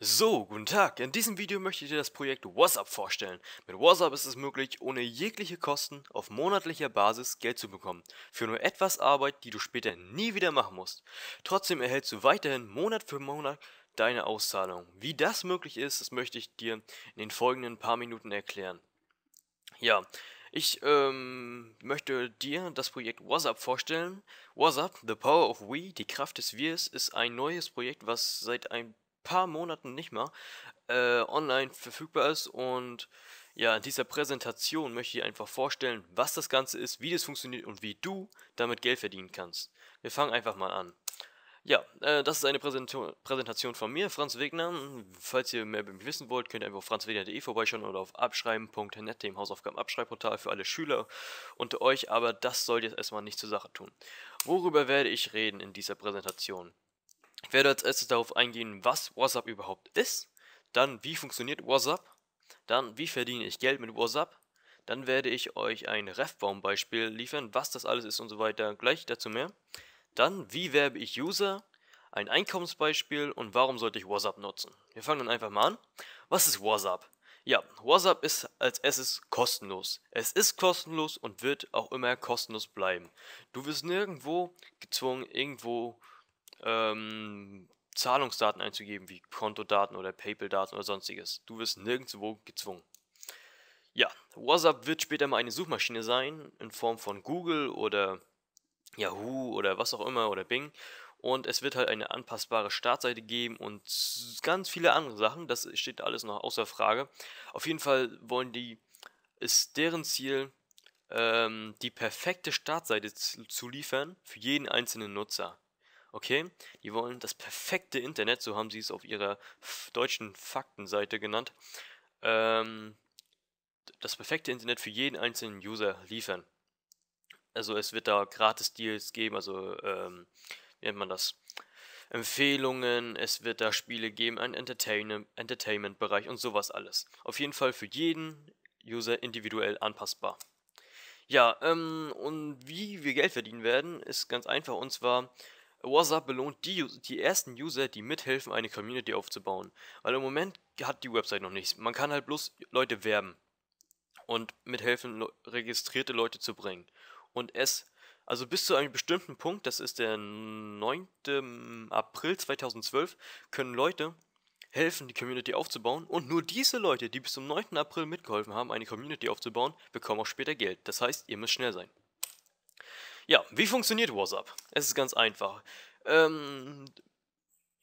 So, guten Tag. In diesem Video möchte ich dir das Projekt WhatsApp vorstellen. Mit WhatsApp ist es möglich, ohne jegliche Kosten auf monatlicher Basis Geld zu bekommen. Für nur etwas Arbeit, die du später nie wieder machen musst. Trotzdem erhältst du weiterhin Monat für Monat deine Auszahlung. Wie das möglich ist, das möchte ich dir in den folgenden paar Minuten erklären. Ja, ich ähm, möchte dir das Projekt WhatsApp vorstellen. WhatsApp, The Power of We, die Kraft des Wirs, ist ein neues Projekt, was seit ein paar Monaten nicht mal äh, online verfügbar ist. Und ja, in dieser Präsentation möchte ich einfach vorstellen, was das Ganze ist, wie das funktioniert und wie du damit Geld verdienen kannst. Wir fangen einfach mal an. Ja, äh, das ist eine Präsentation, von mir, Franz Wegner. Falls ihr mehr über mich wissen wollt, könnt ihr einfach auf franzwegner.de vorbeischauen oder auf abschreiben.net, dem Hausaufgabenabschreibportal für alle Schüler unter euch, aber das soll jetzt erstmal nicht zur Sache tun. Worüber werde ich reden in dieser Präsentation? Ich werde als erstes darauf eingehen, was WhatsApp überhaupt ist, dann wie funktioniert WhatsApp, dann wie verdiene ich Geld mit WhatsApp, dann werde ich euch ein Refbaum-Beispiel liefern, was das alles ist und so weiter, gleich dazu mehr. Dann wie werbe ich User, ein Einkommensbeispiel und warum sollte ich WhatsApp nutzen. Wir fangen dann einfach mal an. Was ist WhatsApp? Ja, WhatsApp ist als erstes kostenlos. Es ist kostenlos und wird auch immer kostenlos bleiben. Du wirst nirgendwo gezwungen, irgendwo ähm, Zahlungsdaten einzugeben, wie Kontodaten oder PayPal-Daten oder sonstiges. Du wirst nirgendwo gezwungen. Ja, WhatsApp wird später mal eine Suchmaschine sein, in Form von Google oder Yahoo oder was auch immer oder Bing. Und es wird halt eine anpassbare Startseite geben und ganz viele andere Sachen. Das steht alles noch außer Frage. Auf jeden Fall wollen die, ist deren Ziel, ähm, die perfekte Startseite zu liefern für jeden einzelnen Nutzer. Okay, die wollen das perfekte Internet, so haben sie es auf ihrer deutschen Faktenseite genannt, ähm, das perfekte Internet für jeden einzelnen User liefern. Also es wird da Gratis-Deals geben, also ähm, wie nennt man das? Empfehlungen, es wird da Spiele geben, ein Entertainment-Bereich und sowas alles. Auf jeden Fall für jeden User individuell anpassbar. Ja, ähm, und wie wir Geld verdienen werden, ist ganz einfach und zwar WhatsApp belohnt die, die ersten User, die mithelfen, eine Community aufzubauen. Weil im Moment hat die Website noch nichts. Man kann halt bloß Leute werben und mithelfen, registrierte Leute zu bringen. Und es, also bis zu einem bestimmten Punkt, das ist der 9. April 2012, können Leute helfen, die Community aufzubauen. Und nur diese Leute, die bis zum 9. April mitgeholfen haben, eine Community aufzubauen, bekommen auch später Geld. Das heißt, ihr müsst schnell sein. Ja, wie funktioniert WhatsApp? Es ist ganz einfach. Ähm,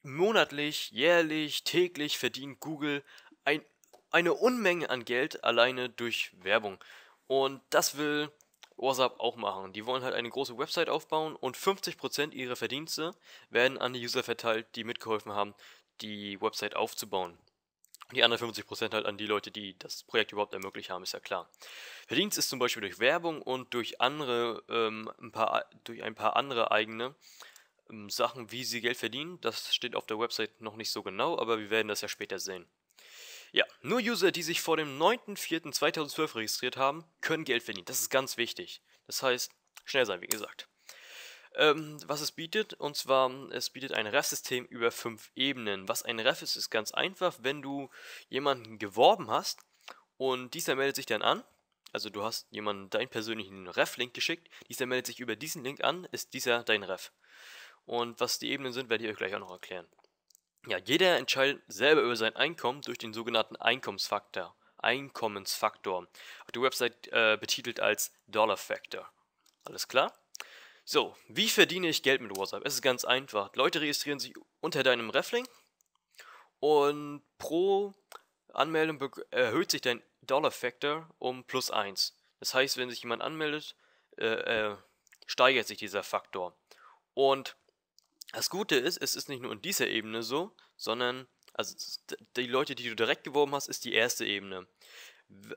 monatlich, jährlich, täglich verdient Google ein, eine Unmenge an Geld alleine durch Werbung. Und das will WhatsApp auch machen. Die wollen halt eine große Website aufbauen und 50% ihrer Verdienste werden an die User verteilt, die mitgeholfen haben, die Website aufzubauen. Die anderen 50% halt an die Leute, die das Projekt überhaupt ermöglicht haben, ist ja klar. Verdienst ist zum Beispiel durch Werbung und durch andere, ähm, ein paar, durch ein paar andere eigene ähm, Sachen, wie sie Geld verdienen. Das steht auf der Website noch nicht so genau, aber wir werden das ja später sehen. Ja, nur User, die sich vor dem 9.04.2012 registriert haben, können Geld verdienen. Das ist ganz wichtig. Das heißt, schnell sein, wie gesagt ähm, was es bietet. Und zwar, es bietet ein Ref-System über fünf Ebenen. Was ein Ref ist, ist ganz einfach, wenn du jemanden geworben hast und dieser meldet sich dann an. Also du hast jemanden deinen persönlichen Ref-Link geschickt, dieser meldet sich über diesen Link an, ist dieser dein Ref. Und was die Ebenen sind, werde ich euch gleich auch noch erklären. Ja, jeder entscheidet selber über sein Einkommen durch den sogenannten Einkommensfaktor. Einkommensfaktor. Auf der Website äh, betitelt als Dollar Factor. Alles klar? So, wie verdiene ich Geld mit WhatsApp? Es ist ganz einfach. Leute registrieren sich unter deinem Reflink und pro Anmeldung erhöht sich dein Dollar Factor um plus 1. Das heißt, wenn sich jemand anmeldet, äh, äh, steigert sich dieser Faktor. Und das Gute ist, es ist nicht nur in dieser Ebene so, sondern also die Leute, die du direkt geworben hast, ist die erste Ebene.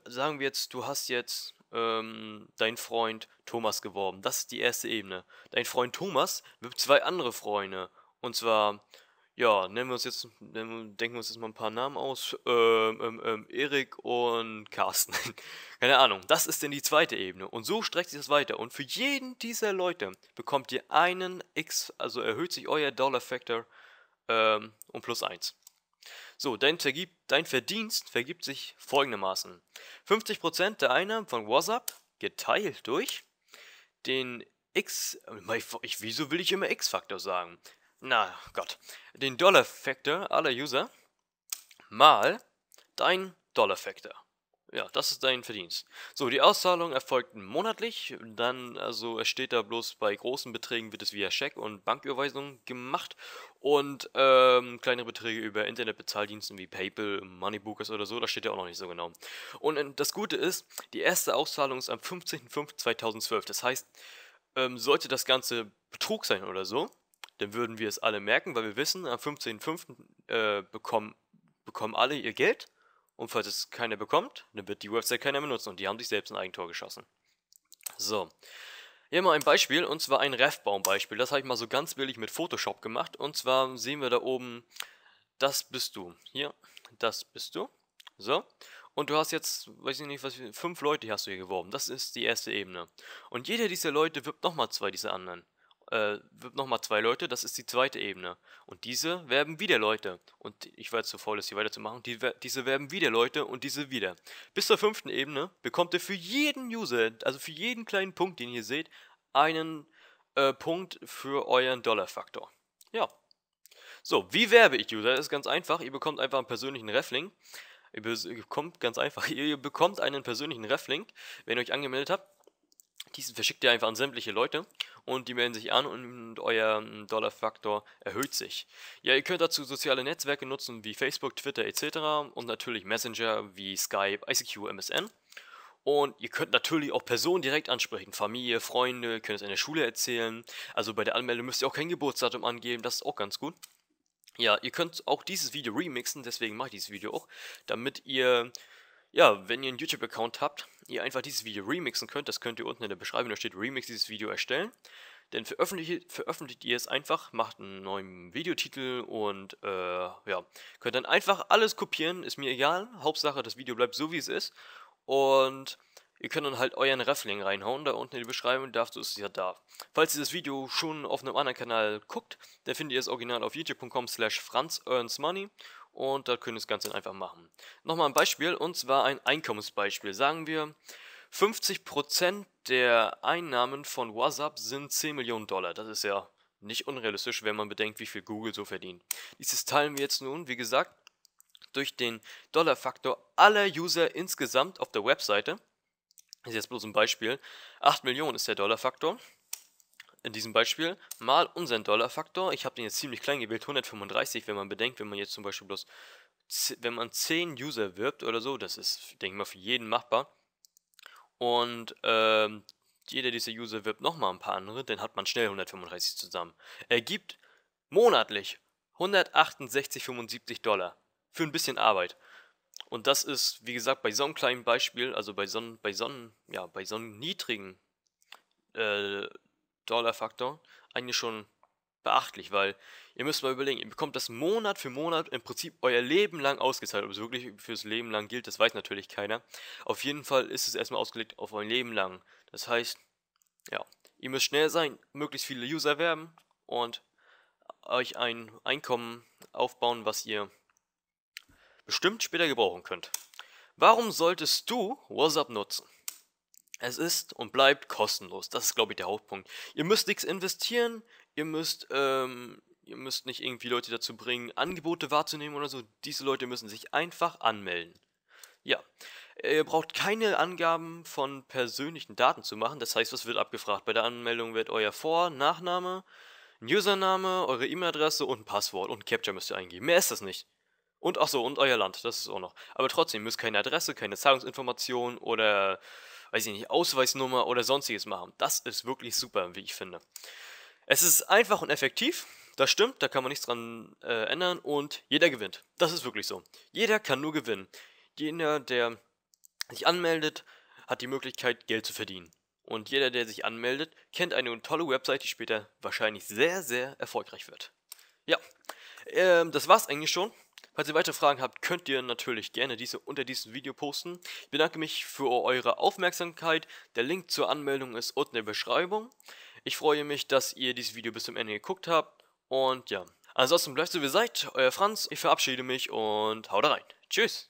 Sagen wir jetzt, du hast jetzt ähm, dein Freund Thomas geworben. Das ist die erste Ebene. Dein Freund Thomas wirbt zwei andere Freunde. Und zwar, ja, nennen wir uns jetzt, denken wir uns jetzt mal ein paar Namen aus. Ähm, ähm, ähm, Erik und Carsten. Keine Ahnung. Das ist denn die zweite Ebene. Und so streckt sich das weiter. Und für jeden dieser Leute bekommt ihr einen X, also erhöht sich euer Dollar Factor ähm, um plus 1. So, dein, Vergib dein Verdienst vergibt sich folgendermaßen. 50% der Einnahmen von WhatsApp geteilt durch den X... Ich, wieso will ich immer X-Faktor sagen? Na Gott. Den dollar faktor aller User mal dein dollar faktor ja, das ist dein Verdienst. So, die Auszahlung erfolgt monatlich. Dann, also es steht da bloß, bei großen Beträgen wird es via Scheck und Banküberweisung gemacht. Und ähm, kleinere Beträge über Internetbezahldiensten wie PayPal, Moneybookers oder so, das steht ja auch noch nicht so genau. Und äh, das Gute ist, die erste Auszahlung ist am 15.05.2012. Das heißt, ähm, sollte das Ganze Betrug sein oder so, dann würden wir es alle merken, weil wir wissen, am 15.05. Äh, bekommen, bekommen alle ihr Geld und falls es keiner bekommt, dann wird die Website keiner benutzen und die haben sich selbst ein Eigentor geschossen. So. Hier mal ein Beispiel, und zwar ein Refbaum-Beispiel. Das habe ich mal so ganz billig mit Photoshop gemacht. Und zwar sehen wir da oben, das bist du. Hier, das bist du. So. Und du hast jetzt, weiß ich nicht, was, fünf Leute hast du hier geworben. Das ist die erste Ebene. Und jeder dieser Leute wirbt nochmal zwei dieser anderen äh, nochmal zwei Leute, das ist die zweite Ebene. Und diese werben wieder Leute. Und ich war jetzt zu so faul, das hier weiterzumachen. Die, diese werben wieder Leute und diese wieder. Bis zur fünften Ebene bekommt ihr für jeden User, also für jeden kleinen Punkt, den ihr seht, einen äh, Punkt für euren Dollarfaktor. Ja. So, wie werbe ich User? Das ist ganz einfach. Ihr bekommt einfach einen persönlichen Reflink. Ihr bekommt ganz einfach, ihr bekommt einen persönlichen Reflink, wenn ihr euch angemeldet habt. Diesen verschickt ihr einfach an sämtliche Leute und die melden sich an und euer ähm, Dollarfaktor erhöht sich. Ja, ihr könnt dazu soziale Netzwerke nutzen wie Facebook, Twitter etc. und natürlich Messenger wie Skype, ICQ, MSN. Und ihr könnt natürlich auch Personen direkt ansprechen, Familie, Freunde, könnt es in der Schule erzählen. Also bei der Anmeldung müsst ihr auch kein Geburtsdatum angeben, das ist auch ganz gut. Ja, ihr könnt auch dieses Video remixen, deswegen mache ich dieses Video auch, damit ihr ja, wenn ihr einen YouTube-Account habt, ihr einfach dieses Video remixen könnt, das könnt ihr unten in der Beschreibung, da steht Remix dieses Video erstellen. Denn veröffentlicht, veröffentlicht ihr es einfach, macht einen neuen Videotitel und äh, ja, könnt dann einfach alles kopieren, ist mir egal. Hauptsache, das Video bleibt so wie es ist. Und ihr könnt dann halt euren Raffling reinhauen, da unten in die Beschreibung, dazu ist es ja da. Falls ihr das Video schon auf einem anderen Kanal guckt, dann findet ihr es original auf youtube.com slash franz earns money und da können wir das Ganze einfach machen. Nochmal ein Beispiel und zwar ein Einkommensbeispiel. Sagen wir, 50% der Einnahmen von WhatsApp sind 10 Millionen Dollar. Das ist ja nicht unrealistisch, wenn man bedenkt, wie viel Google so verdient. Dieses teilen wir jetzt nun, wie gesagt, durch den Dollarfaktor aller User insgesamt auf der Webseite. Das ist jetzt bloß ein Beispiel. 8 Millionen ist der Dollarfaktor in diesem Beispiel mal unseren Dollarfaktor. Ich habe den jetzt ziemlich klein gewählt, 135, wenn man bedenkt, wenn man jetzt zum Beispiel bloß, wenn man 10 User wirbt oder so, das ist, denke ich mal, für jeden machbar. Und ähm, jeder dieser User wirbt nochmal ein paar andere, dann hat man schnell 135 zusammen. Er gibt monatlich 168,75 Dollar für ein bisschen Arbeit. Und das ist, wie gesagt, bei so einem kleinen Beispiel, also bei so einem, bei so einem, ja, bei so einem niedrigen äh, Dollar-Faktor eigentlich schon beachtlich, weil ihr müsst mal überlegen, ihr bekommt das Monat für Monat im Prinzip euer Leben lang ausgezahlt. Ob es wirklich fürs Leben lang gilt, das weiß natürlich keiner. Auf jeden Fall ist es erstmal ausgelegt auf euer Leben lang. Das heißt, ja, ihr müsst schnell sein, möglichst viele User werben und euch ein Einkommen aufbauen, was ihr bestimmt später gebrauchen könnt. Warum solltest du WhatsApp nutzen? Es ist und bleibt kostenlos. Das ist, glaube ich, der Hauptpunkt. Ihr müsst nichts investieren, ihr müsst, ähm, ihr müsst nicht irgendwie Leute dazu bringen, Angebote wahrzunehmen oder so. Diese Leute müssen sich einfach anmelden. Ja, ihr braucht keine Angaben von persönlichen Daten zu machen. Das heißt, was wird abgefragt? Bei der Anmeldung wird euer Vor-, Nachname, ein Username, eure E-Mail-Adresse und ein Passwort und ein Capture müsst ihr eingeben. Mehr ist das nicht. Und ach so, und euer Land, das ist auch noch. Aber trotzdem, ihr müsst keine Adresse, keine Zahlungsinformationen oder weiß ich nicht, Ausweisnummer oder sonstiges machen. Das ist wirklich super, wie ich finde. Es ist einfach und effektiv, das stimmt, da kann man nichts dran äh, ändern und jeder gewinnt. Das ist wirklich so. Jeder kann nur gewinnen. Jeder, der sich anmeldet, hat die Möglichkeit, Geld zu verdienen. Und jeder, der sich anmeldet, kennt eine tolle Website, die später wahrscheinlich sehr, sehr erfolgreich wird. Ja, ähm, das war's eigentlich schon. Falls ihr weitere Fragen habt, könnt ihr natürlich gerne diese unter diesem Video posten. Ich bedanke mich für eure Aufmerksamkeit. Der Link zur Anmeldung ist unten in der Beschreibung. Ich freue mich, dass ihr dieses Video bis zum Ende geguckt habt. Und ja, ansonsten bleibt so wie ihr seid. Euer Franz, ich verabschiede mich und haut rein. Tschüss.